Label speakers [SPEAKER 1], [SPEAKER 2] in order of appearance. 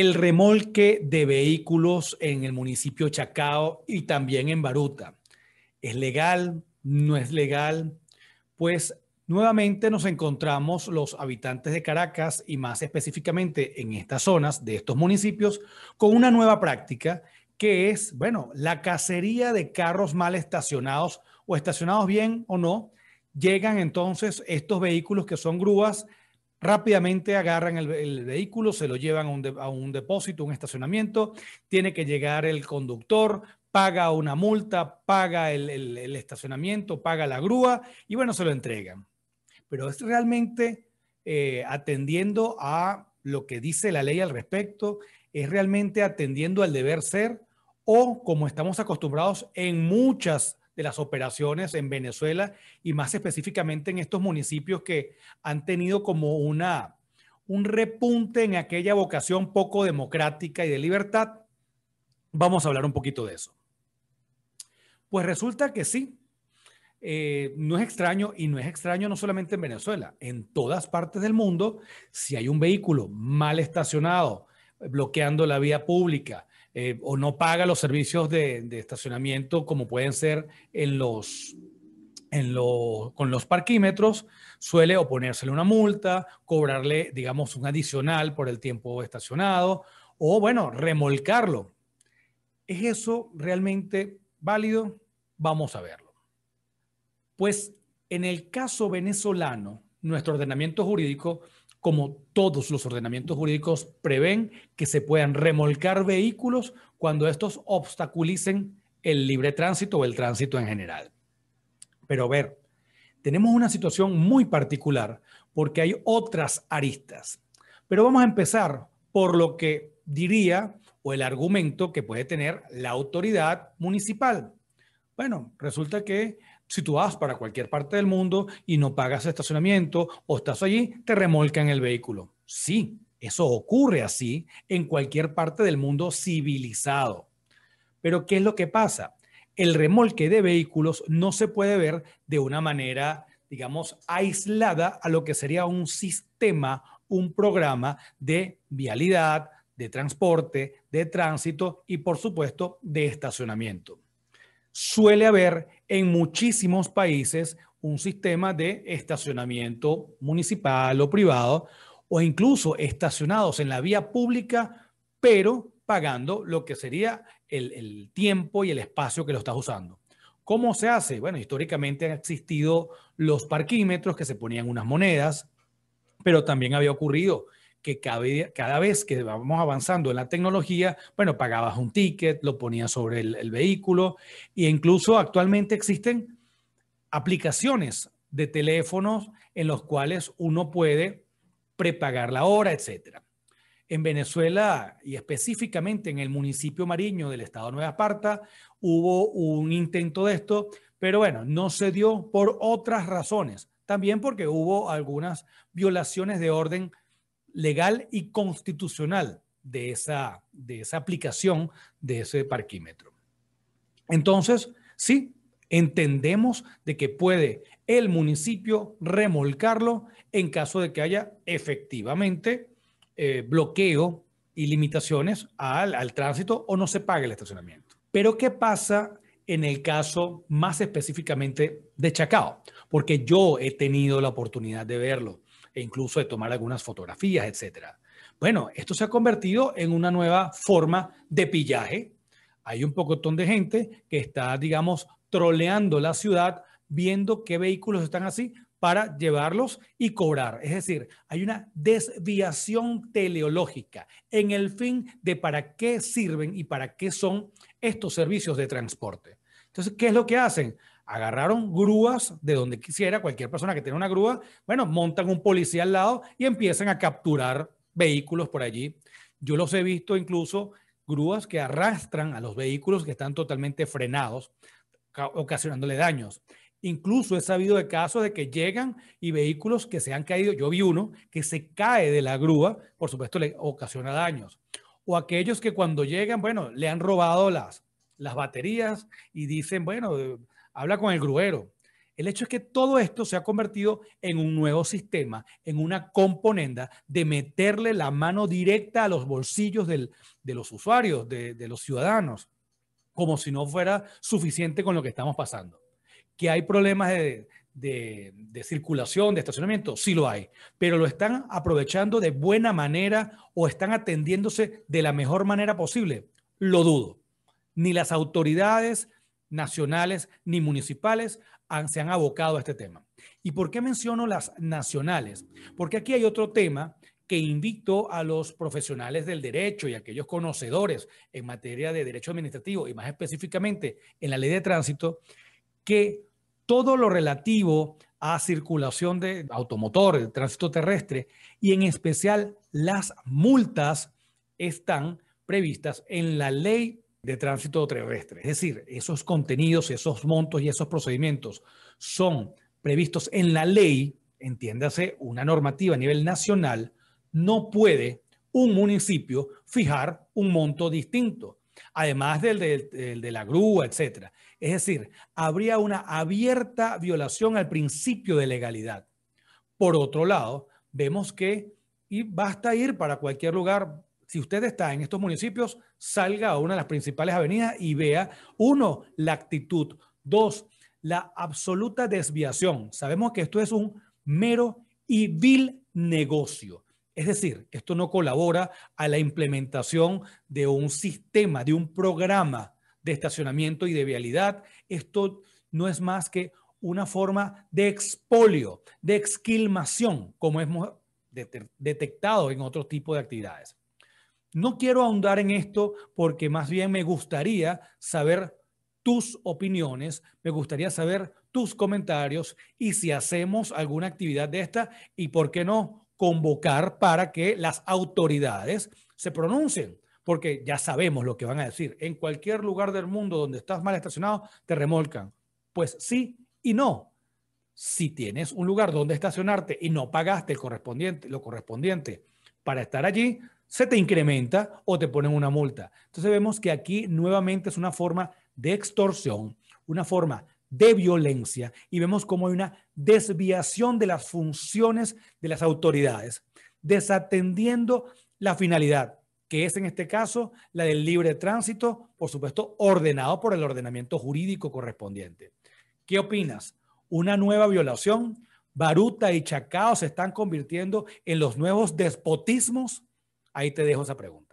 [SPEAKER 1] el remolque de vehículos en el municipio Chacao y también en Baruta. ¿Es legal? ¿No es legal? Pues nuevamente nos encontramos los habitantes de Caracas y más específicamente en estas zonas de estos municipios con una nueva práctica que es, bueno, la cacería de carros mal estacionados o estacionados bien o no. Llegan entonces estos vehículos que son grúas Rápidamente agarran el, vehículo, se lo llevan a un, a un depósito, un estacionamiento, tiene que llegar el conductor, paga una multa, paga el, estacionamiento, paga la grúa y bueno, se lo entregan. Pero es realmente eh, atendiendo a lo que dice la ley al respecto, es realmente atendiendo al deber ser o como estamos acostumbrados en muchas de las operaciones en Venezuela y más específicamente en estos municipios que han tenido como una, un repunte en aquella vocación poco democrática y de libertad? Vamos a hablar un poquito de eso. Pues resulta que sí, eh, no es extraño y no es extraño no solamente en Venezuela, en todas partes del mundo, si hay un vehículo mal estacionado, bloqueando la vía pública, eh, o no paga los servicios de, estacionamiento como pueden ser en los, con los parquímetros, suele oponérsele una multa, cobrarle, digamos, un adicional por el tiempo estacionado o, bueno, remolcarlo. ¿Es eso realmente válido? Vamos a verlo. Pues en el caso venezolano, nuestro ordenamiento jurídico como todos los ordenamientos jurídicos prevén que se puedan remolcar vehículos cuando estos obstaculicen el libre tránsito o el tránsito en general. Pero ver, tenemos una situación muy particular porque hay otras aristas. Pero vamos a empezar por lo que diría o el argumento que puede tener la autoridad municipal. Bueno, resulta que si tú vas para cualquier parte del mundo y no pagas estacionamiento o estás allí, te remolcan el vehículo. Sí, eso ocurre así en cualquier parte del mundo civilizado. Pero ¿qué es lo que pasa? El remolque de vehículos no se puede ver de una manera, digamos, aislada a lo que sería un sistema, un programa de vialidad, de transporte, de tránsito y, por supuesto, de estacionamiento suele haber en muchísimos países un sistema de estacionamiento municipal o privado o incluso estacionados en la vía pública, pero pagando lo que sería el, tiempo y el espacio que lo estás usando. ¿Cómo se hace? Bueno, históricamente han existido los parquímetros que se ponían unas monedas, pero también había ocurrido que cada, vez que vamos avanzando en la tecnología, bueno, pagabas un ticket, lo ponías sobre el, vehículo e incluso actualmente existen aplicaciones de teléfonos en los cuales uno puede prepagar la hora, etc. En Venezuela y específicamente en el municipio Mariño del estado Nueva Esparta hubo un intento de esto, pero bueno, no se dio por otras razones, también porque hubo algunas violaciones de orden legal y constitucional de esa, de esa aplicación de ese parquímetro. Entonces, sí, entendemos de que puede el municipio remolcarlo en caso de que haya efectivamente eh, bloqueo y limitaciones al, al tránsito o no se pague el estacionamiento. Pero ¿qué pasa en el caso más específicamente de Chacao? Porque yo he tenido la oportunidad de verlo e incluso de tomar algunas fotografías, etc. Bueno, esto se ha convertido en una nueva forma de pillaje. Hay un pocotón de gente que está, digamos, troleando la ciudad, viendo qué vehículos están así para llevarlos y cobrar. Es decir, hay una desviación teleológica en el fin de para qué sirven y para qué son estos servicios de transporte. Entonces, ¿qué es lo que hacen? Agarraron grúas de donde quisiera, cualquier persona que tenga una grúa, bueno, montan un policía al lado y empiezan a capturar vehículos por allí. Yo los he visto incluso grúas que arrastran a los vehículos que están totalmente frenados, ocasionándole daños. Incluso he sabido de casos de que llegan y vehículos que se han caído, yo vi uno que se cae de la grúa, por supuesto le ocasiona daños. O aquellos que cuando llegan, bueno, le han robado las, las baterías y dicen, bueno, habla con el gruero. El hecho es que todo esto se ha convertido en un nuevo sistema, en una componenda de meterle la mano directa a los bolsillos de los usuarios, de, los ciudadanos, como si no fuera suficiente con lo que estamos pasando. Que hay problemas de, de, circulación, de estacionamiento, sí lo hay, pero lo están aprovechando de buena manera o están atendiéndose de la mejor manera posible. Lo dudo. Ni las autoridades, nacionales ni municipales han, se han abocado a este tema. ¿Y por qué menciono las nacionales? Porque aquí hay otro tema que invito a los profesionales del derecho y a aquellos conocedores en materia de derecho administrativo y más específicamente en la ley de tránsito, que todo lo relativo a circulación de automotores, de tránsito terrestre y en especial las multas están previstas en la ley de tránsito terrestre. Es decir, esos contenidos, esos montos y esos procedimientos son previstos en la ley, entiéndase, una normativa a nivel nacional, no puede un municipio fijar un monto distinto, además del de, la grúa, etc. Es decir, habría una abierta violación al principio de legalidad. Por otro lado, vemos que y basta ir para cualquier lugar. Si usted está en estos municipios, salga a una de las principales avenidas y vea, uno, la actitud, dos, la absoluta desviación. Sabemos que esto es un mero y vil negocio. Es decir, esto no colabora a la implementación de un sistema, de un programa de estacionamiento y de vialidad. Esto no es más que una forma de expolio, de exquilmación, como hemos detectado en otro tipo de actividades. No quiero ahondar en esto porque más bien me gustaría saber tus opiniones, me gustaría saber tus comentarios y si hacemos alguna actividad de esta y por qué no convocar para que las autoridades se pronuncien, porque ya sabemos lo que van a decir. En cualquier lugar del mundo donde estás mal estacionado, te remolcan. Pues sí y no. Si tienes un lugar donde estacionarte y no pagaste el correspondiente, lo correspondiente para estar allí, se te incrementa o te ponen una multa. Entonces vemos que aquí nuevamente es una forma de extorsión, una forma de violencia y vemos cómo hay una desviación de las funciones de las autoridades, desatendiendo la finalidad, que es en este caso la del libre tránsito, por supuesto, ordenado por el ordenamiento jurídico correspondiente. ¿Qué opinas? ¿Una nueva violación? ¿Baruta y Chacao se están convirtiendo en los nuevos despotismos? Ahí te dejo esa pregunta.